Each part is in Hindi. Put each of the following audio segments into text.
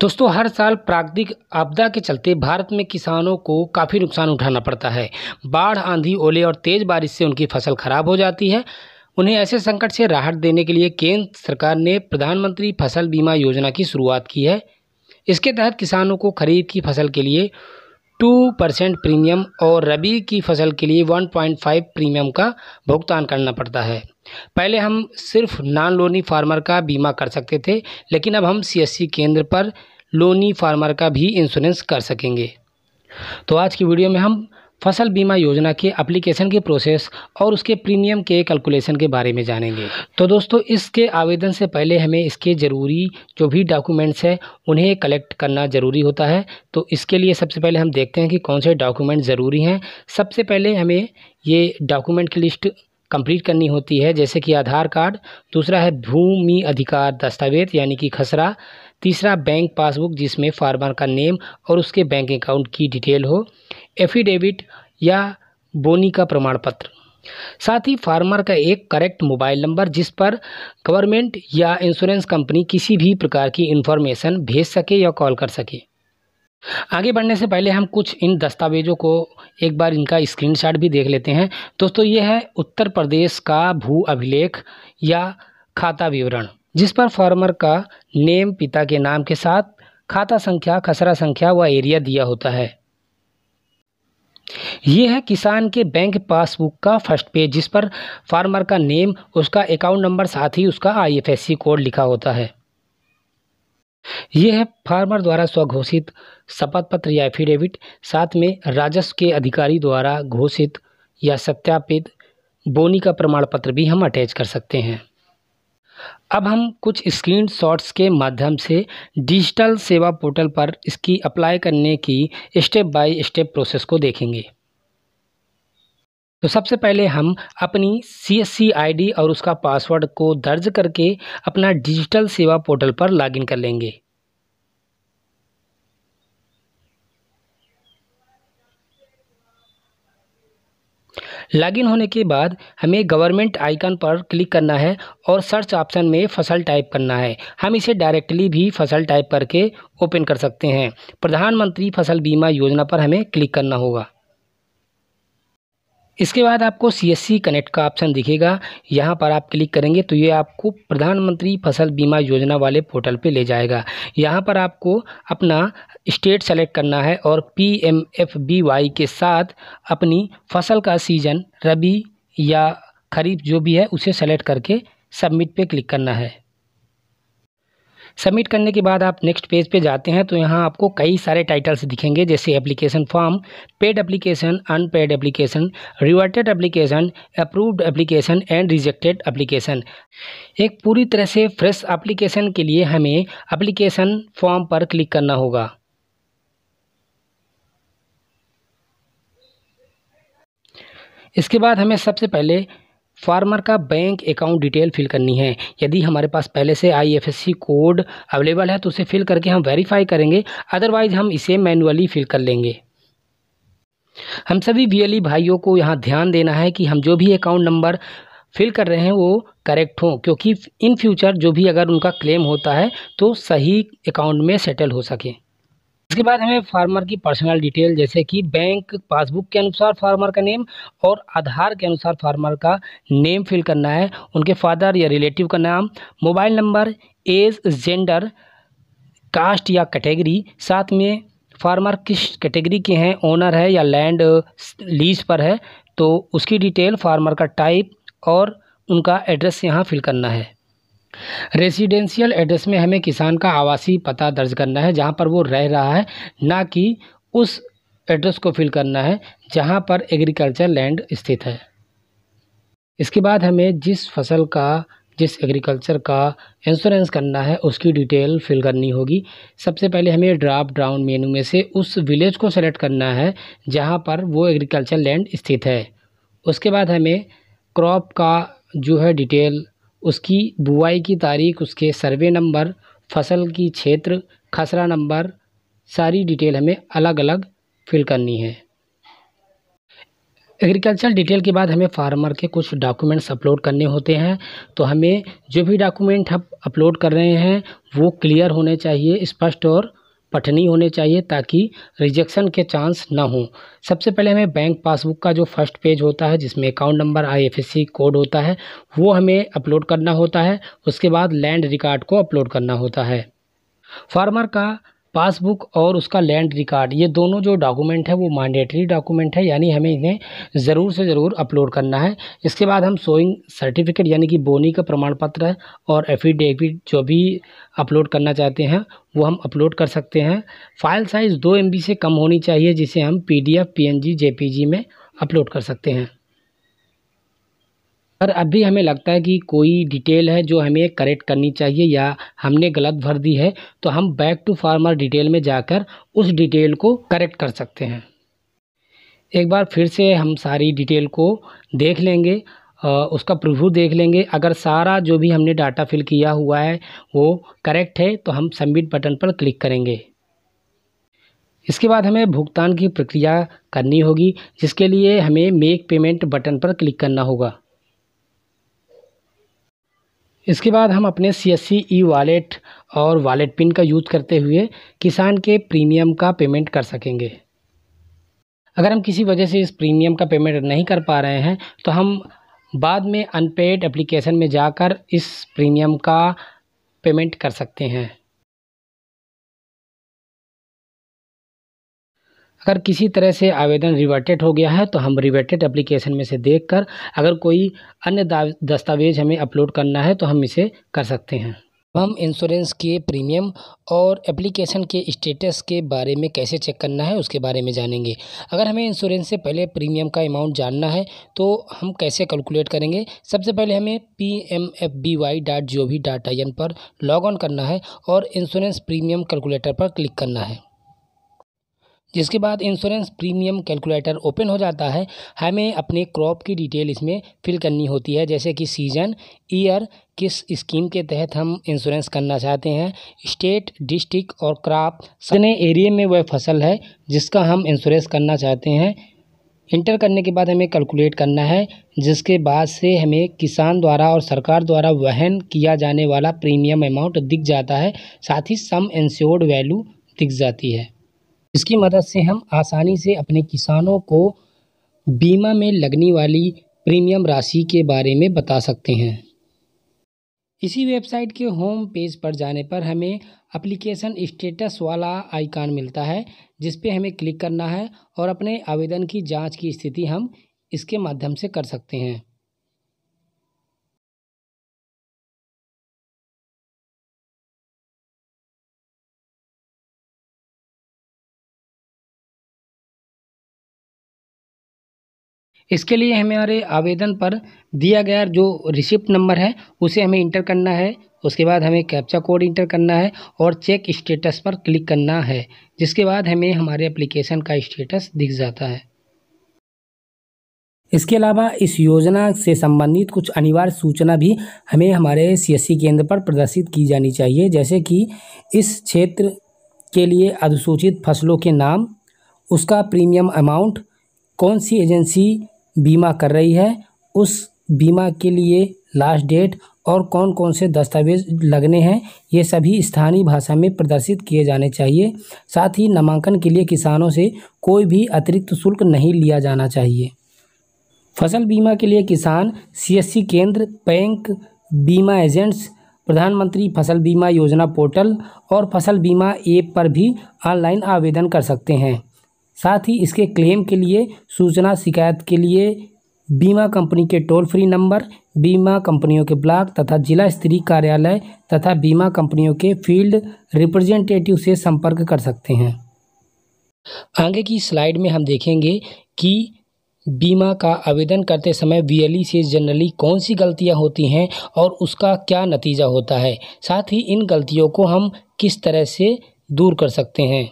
दोस्तों हर साल प्राकृतिक आपदा के चलते भारत में किसानों को काफ़ी नुकसान उठाना पड़ता है बाढ़ आंधी ओले और तेज़ बारिश से उनकी फसल खराब हो जाती है उन्हें ऐसे संकट से राहत देने के लिए केंद्र सरकार ने प्रधानमंत्री फसल बीमा योजना की शुरुआत की है इसके तहत किसानों को खरीफ की फसल के लिए टू परसेंट प्रीमियम और रबी की फसल के लिए वन पॉइंट फाइव प्रीमियम का भुगतान करना पड़ता है पहले हम सिर्फ नॉन लोनी फार्मर का बीमा कर सकते थे लेकिन अब हम सीएससी केंद्र पर लोनी फार्मर का भी इंश्योरेंस कर सकेंगे तो आज की वीडियो में हम फसल बीमा योजना के अप्लीकेशन के प्रोसेस और उसके प्रीमियम के कैलकुलेशन के बारे में जानेंगे तो दोस्तों इसके आवेदन से पहले हमें इसके ज़रूरी जो भी डॉक्यूमेंट्स हैं उन्हें कलेक्ट करना ज़रूरी होता है तो इसके लिए सबसे पहले हम देखते हैं कि कौन से डॉक्यूमेंट ज़रूरी हैं सबसे पहले हमें ये डॉक्यूमेंट की लिस्ट कंप्लीट करनी होती है जैसे कि आधार कार्ड दूसरा है भूमि अधिकार दस्तावेज यानी कि खसरा तीसरा बैंक पासबुक जिसमें फार्मर का नेम और उसके बैंक अकाउंट की डिटेल हो एफिडेविट या बोनी का प्रमाण पत्र साथ ही फार्मर का एक करेक्ट मोबाइल नंबर जिस पर गवर्नमेंट या इंश्योरेंस कंपनी किसी भी प्रकार की इंफॉर्मेशन भेज सके या कॉल कर सके आगे बढ़ने से पहले हम कुछ इन दस्तावेज़ों को एक बार इनका स्क्रीनशॉट भी देख लेते हैं दोस्तों ये है उत्तर प्रदेश का भू अभिलेख या खाता विवरण जिस पर फार्मर का नेम पिता के नाम के साथ खाता संख्या खसरा संख्या व एरिया दिया होता है ये है किसान के बैंक पासबुक का फर्स्ट पेज जिस पर फार्मर का नेम उसका अकाउंट नंबर साथ ही उसका आईएफएससी कोड लिखा होता है यह है फार्मर द्वारा स्वघोषित शपथ पत्र या एफिडेविट साथ में राजस्व के अधिकारी द्वारा घोषित या सत्यापित बोनी का प्रमाण पत्र भी हम अटैच कर सकते हैं अब हम कुछ स्क्रीन शॉट्स के माध्यम से डिजिटल सेवा पोर्टल पर इसकी अप्लाई करने की स्टेप बाय स्टेप प्रोसेस को देखेंगे तो सबसे पहले हम अपनी सी एस सी आई डी और उसका पासवर्ड को दर्ज करके अपना डिजिटल सेवा पोर्टल पर लॉगिन कर लेंगे लॉगिन होने के बाद हमें गवर्नमेंट आइकन पर क्लिक करना है और सर्च ऑप्शन में फसल टाइप करना है हम इसे डायरेक्टली भी फसल टाइप करके ओपन कर सकते हैं प्रधानमंत्री फसल बीमा योजना पर हमें क्लिक करना होगा इसके बाद आपको सीएससी कनेक्ट का ऑप्शन दिखेगा यहाँ पर आप क्लिक करेंगे तो ये आपको प्रधानमंत्री फसल बीमा योजना वाले पोर्टल पे ले जाएगा यहाँ पर आपको अपना स्टेट सेलेक्ट करना है और पीएमएफबीवाई के साथ अपनी फसल का सीजन रबी या खरीफ जो भी है उसे सेलेक्ट करके सबमिट पे क्लिक करना है सबमिट करने के बाद आप नेक्स्ट पेज पे जाते हैं तो यहाँ आपको कई सारे टाइटल्स दिखेंगे जैसे application form paid application unpaid application reverted application approved application and rejected application एक पूरी तरह से फ्रेश एप्लीकेशन के लिए हमें एप्लीकेशन फॉर्म पर क्लिक करना होगा इसके बाद हमें सबसे पहले फार्मर का बैंक अकाउंट डिटेल फिल करनी है यदि हमारे पास पहले से आईएफएससी कोड अवेलेबल है तो उसे फिल करके हम वेरीफाई करेंगे अदरवाइज हम इसे मैनुअली फिल कर लेंगे हम सभी वी e भाइयों को यहाँ ध्यान देना है कि हम जो भी अकाउंट नंबर फिल कर रहे हैं वो करेक्ट हों क्योंकि इन फ्यूचर जो भी अगर उनका क्लेम होता है तो सही अकाउंट में सेटल हो सके इसके बाद हमें फार्मर की पर्सनल डिटेल जैसे कि बैंक पासबुक के अनुसार फार्मर का नेम और आधार के अनुसार फार्मर का नेम फिल करना है उनके फादर या रिलेटिव का नाम mobile number age gender caste या कैटेगरी साथ में फार्मर किस कैटेगरी के हैं ओनर है या लैंड लीज पर है तो उसकी डिटेल फार्मर का टाइप और उनका एड्रेस यहाँ फिल करना है रेसिडेंशियल एड्रेस में हमें किसान का आवासीय पता दर्ज करना है जहाँ पर वो रह रहा है ना कि उस एड्रेस को फिल करना है जहाँ पर एग्रीकल्चर लैंड स्थित है इसके बाद हमें जिस फसल का जिस एग्रीकल्चर का इंश्योरेंस करना है उसकी डिटेल फिल करनी होगी सबसे पहले हमें ड्राप डाउन मेनू में से उस विलेज को सेलेक्ट करना है जहाँ पर वो एग्रीकल्चर लैंड स्थित है उसके बाद हमें क्रॉप का जो है डिटेल उसकी बुआई की तारीख़ उसके सर्वे नंबर फसल की क्षेत्र खसरा नंबर सारी डिटेल हमें अलग अलग फिल करनी है एग्रीकल्चर डिटेल के बाद हमें फार्मर के कुछ डॉक्यूमेंट्स अपलोड करने होते हैं तो हमें जो भी डॉक्यूमेंट हम अपलोड कर रहे हैं वो क्लियर होने चाहिए स्पष्ट और पठनी होने चाहिए ताकि रिजेक्शन के चांस ना हो सबसे पहले हमें बैंक पासबुक का जो फर्स्ट पेज होता है जिसमें अकाउंट नंबर आईएफएससी कोड होता है वो हमें अपलोड करना होता है उसके बाद लैंड रिकॉर्ड को अपलोड करना होता है फार्मर का पासबुक और उसका लैंड रिकॉर्ड ये दोनों जो डॉक्यूमेंट है वो मैंडेटरी डॉक्यूमेंट है यानी हमें इन्हें ज़रूर से ज़रूर अपलोड करना है इसके बाद हम सोइंग सर्टिफिकेट यानी कि बोनी का प्रमाण पत्र और एफिडेविट जो भी अपलोड करना चाहते हैं वो हम अपलोड कर सकते हैं फाइल साइज़ दो एम से कम होनी चाहिए जिसे हम P D F P N G J P G में अपलोड कर सकते हैं पर अभी हमें लगता है कि कोई डिटेल है जो हमें करेक्ट करनी चाहिए या हमने गलत भर दी है तो हम बैक टू फार्मर डिटेल में जाकर उस डिटेल को करेक्ट कर सकते हैं एक बार फिर से हम सारी डिटेल को देख लेंगे उसका प्रूफ देख लेंगे अगर सारा जो भी हमने डाटा फिल किया हुआ है वो करेक्ट है तो हम सबमिट बटन पर क्लिक करेंगे इसके बाद हमें भुगतान की प्रक्रिया करनी होगी जिसके लिए हमें मेक पेमेंट बटन पर क्लिक करना होगा इसके बाद हम अपने C S C E wallet और वॉलेट पिन का यूज़ करते हुए किसान के प्रीमियम का पेमेंट कर सकेंगे अगर हम किसी वजह से इस प्रीमियम का पेमेंट नहीं कर पा रहे हैं तो हम बाद में अनपेड एप्लीकेशन में जाकर इस प्रीमियम का पेमेंट कर सकते हैं अगर किसी तरह से आवेदन रिवर्टेड हो गया है तो हम रिवर्टेड एप्लीकेशन में से देखकर अगर कोई अन्य दस्तावेज़ हमें अपलोड करना है तो हम इसे कर सकते हैं हम इंश्योरेंस के प्रीमियम और एप्लीकेशन के स्टेटस के बारे में कैसे चेक करना है उसके बारे में जानेंगे अगर हमें इंश्योरेंस से पहले प्रीमियम का अमाउंट जानना है तो हम कैसे कैलकुलेट करेंगे सबसे पहले हमें P M F B Y dot G O V dot I N पर लॉग ऑन करना है और इंश्योरेंस प्रीमियम कैलकुलेटर पर क्लिक करना है जिसके बाद इंश्योरेंस प्रीमियम कैलकुलेटर ओपन हो जाता है हमें अपने क्रॉप की डिटेल इसमें फिल करनी होती है जैसे कि सीजन ईयर किस स्कीम के तहत हम इंश्योरेंस करना चाहते हैं स्टेट डिस्ट्रिक्ट और क्रॉप सने एरिए में वह फसल है जिसका हम इंश्योरेंस करना चाहते हैं इंटर करने के बाद हमें कैलकुलेट करना है जिसके बाद से हमें किसान द्वारा और सरकार द्वारा वहन किया जाने वाला प्रीमियम अमाउंट दिख जाता है साथ ही सम इंश्योर्ड वैल्यू दिख जाती है इसकी मदद से हम आसानी से अपने किसानों को बीमा में लगने वाली प्रीमियम राशि के बारे में बता सकते हैं इसी वेबसाइट के होम पेज पर जाने पर हमें एप्लीकेशन स्टेटस वाला आइकान मिलता है जिस पे हमें क्लिक करना है और अपने आवेदन की जांच की स्थिति हम इसके माध्यम से कर सकते हैं इसके लिए हमारे आवेदन पर दिया गया जो रिसिप्ट नंबर है उसे हमें इंटर करना है उसके बाद हमें कैप्चा कोड इंटर करना है और चेक स्टेटस पर क्लिक करना है जिसके बाद हमें हमारे एप्लीकेशन का स्टेटस दिख जाता है इसके अलावा इस योजना से संबंधित कुछ अनिवार्य सूचना भी हमें हमारे सीएससी केंद्र पर प्रदर्शित की जानी चाहिए जैसे कि इस क्षेत्र के लिए अधिसूचित फसलों के नाम उसका प्रीमियम अमाउंट कौन सी एजेंसी बीमा कर रही है उस बीमा के लिए लास्ट डेट और कौन कौन से दस्तावेज लगने हैं ये सभी स्थानीय भाषा में प्रदर्शित किए जाने चाहिए साथ ही नामांकन के लिए किसानों से कोई भी अतिरिक्त शुल्क नहीं लिया जाना चाहिए फसल बीमा के लिए किसान सीएससी केंद्र बैंक बीमा एजेंट्स प्रधानमंत्री फसल बीमा योजना पोर्टल और फसल बीमा ऐप पर भी ऑनलाइन आवेदन कर सकते हैं साथ ही इसके क्लेम के लिए सूचना शिकायत के लिए बीमा कंपनी के टोल फ्री नंबर बीमा कंपनियों के ब्लॉक तथा जिला स्तरीय कार्यालय तथा बीमा कंपनियों के फील्ड रिप्रेजेंटेटिव से संपर्क कर सकते हैं आगे की स्लाइड में हम देखेंगे कि बीमा का आवेदन करते समय वीएलई e से जनरली कौन सी गलतियां होती हैं और उसका क्या नतीजा होता है साथ ही इन गलतियों को हम किस तरह से दूर कर सकते हैं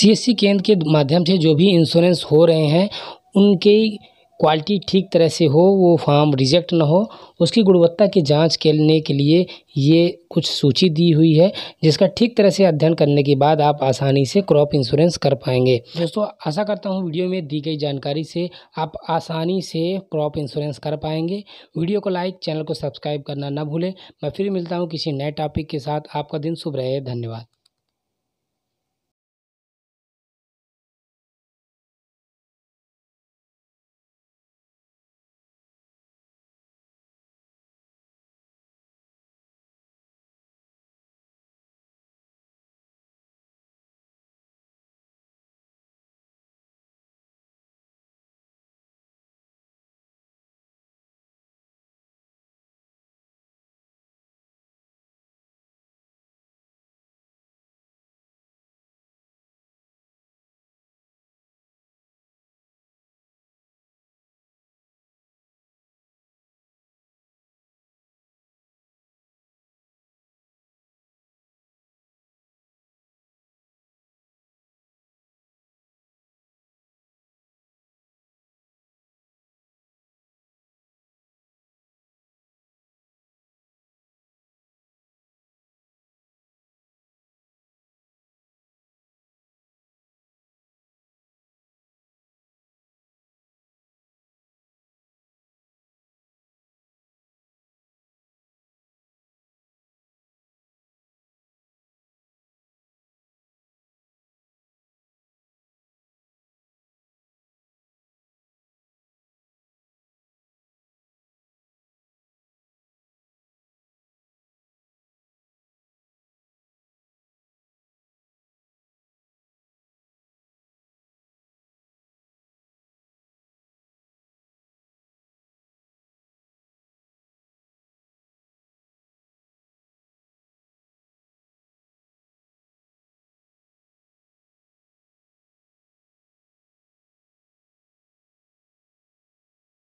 सीएससी केंद्र के माध्यम से जो भी इंश्योरेंस हो रहे हैं उनके क्वालिटी ठीक तरह से हो वो फार्म रिजेक्ट ना हो उसकी गुणवत्ता की जांच करने के लिए ये कुछ सूची दी हुई है जिसका ठीक तरह से अध्ययन करने के बाद आप आसानी से क्रॉप इंश्योरेंस कर पाएंगे दोस्तों आशा करता हूँ वीडियो में दी गई जानकारी से आप आसानी से क्रॉप इंश्योरेंस कर पाएंगे वीडियो को लाइक चैनल को सब्सक्राइब करना ना भूलें मैं फिर मिलता हूँ किसी नए टॉपिक के साथ आपका दिन शुभ रहे धन्यवाद